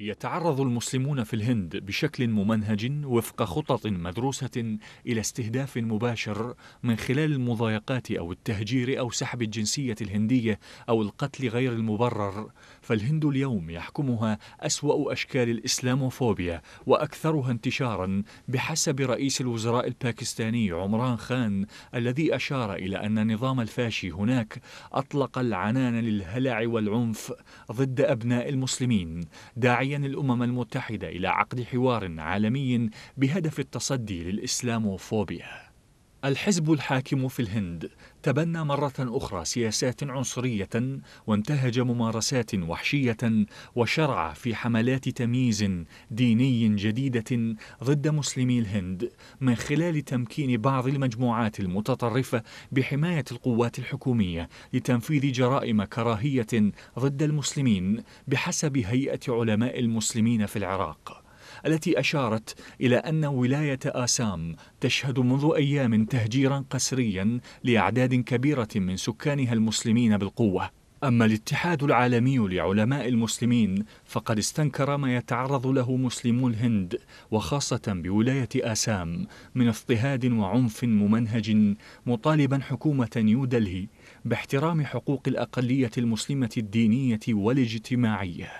يتعرض المسلمون في الهند بشكل ممنهج وفق خطط مدروسة إلى استهداف مباشر من خلال المضايقات أو التهجير أو سحب الجنسية الهندية أو القتل غير المبرر فالهند اليوم يحكمها أسوأ أشكال الإسلاموفوبيا وأكثرها انتشارا بحسب رئيس الوزراء الباكستاني عمران خان الذي أشار إلى أن نظام الفاشي هناك أطلق العنان للهلع والعنف ضد أبناء المسلمين داعيا تعين الأمم المتحدة إلى عقد حوار عالمي بهدف التصدي للإسلاموفوبيا الحزب الحاكم في الهند تبنى مرة أخرى سياسات عنصرية وانتهج ممارسات وحشية وشرع في حملات تمييز ديني جديدة ضد مسلمي الهند من خلال تمكين بعض المجموعات المتطرفة بحماية القوات الحكومية لتنفيذ جرائم كراهية ضد المسلمين بحسب هيئة علماء المسلمين في العراق. التي أشارت إلى أن ولاية آسام تشهد منذ أيام تهجيرا قسريا لأعداد كبيرة من سكانها المسلمين بالقوة أما الاتحاد العالمي لعلماء المسلمين فقد استنكر ما يتعرض له مسلمو الهند وخاصة بولاية آسام من اضطهاد وعنف ممنهج مطالبا حكومة نيودلهي باحترام حقوق الأقلية المسلمة الدينية والاجتماعية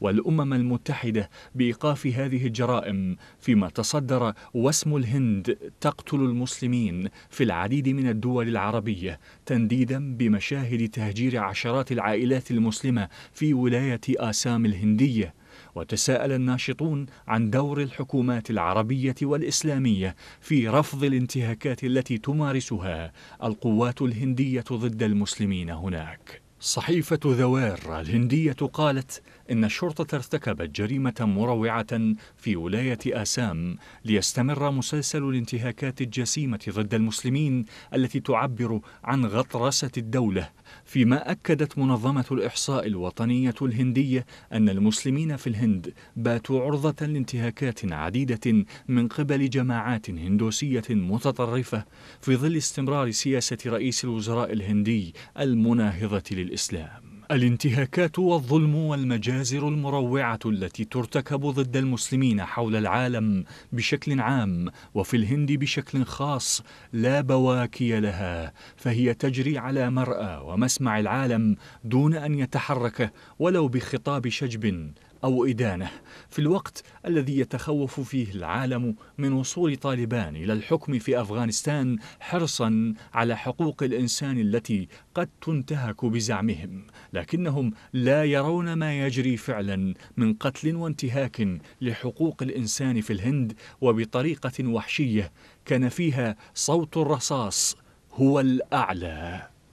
والأمم المتحدة بإيقاف هذه الجرائم فيما تصدر واسم الهند تقتل المسلمين في العديد من الدول العربية تنديدا بمشاهد تهجير عشرات العائلات المسلمة في ولاية آسام الهندية وتساءل الناشطون عن دور الحكومات العربية والإسلامية في رفض الانتهاكات التي تمارسها القوات الهندية ضد المسلمين هناك صحيفة ذوار الهندية قالت إن الشرطة ارتكبت جريمة مروعة في ولاية آسام ليستمر مسلسل الانتهاكات الجسيمة ضد المسلمين التي تعبر عن غطرسة الدولة فيما أكدت منظمة الإحصاء الوطنية الهندية أن المسلمين في الهند باتوا عرضة لانتهاكات عديدة من قبل جماعات هندوسية متطرفة في ظل استمرار سياسة رئيس الوزراء الهندي المناهضة لل الإسلام الانتهاكات والظلم والمجازر المروعة التي ترتكب ضد المسلمين حول العالم بشكل عام وفي الهند بشكل خاص لا بواكي لها فهي تجري على مرأى ومسمع العالم دون أن يتحرك ولو بخطاب شجب أو إدانة في الوقت الذي يتخوف فيه العالم من وصول طالبان إلى الحكم في أفغانستان حرصا على حقوق الإنسان التي قد تنتهك بزعمهم لكنهم لا يرون ما يجري فعلا من قتل وانتهاك لحقوق الإنسان في الهند وبطريقة وحشية كان فيها صوت الرصاص هو الأعلى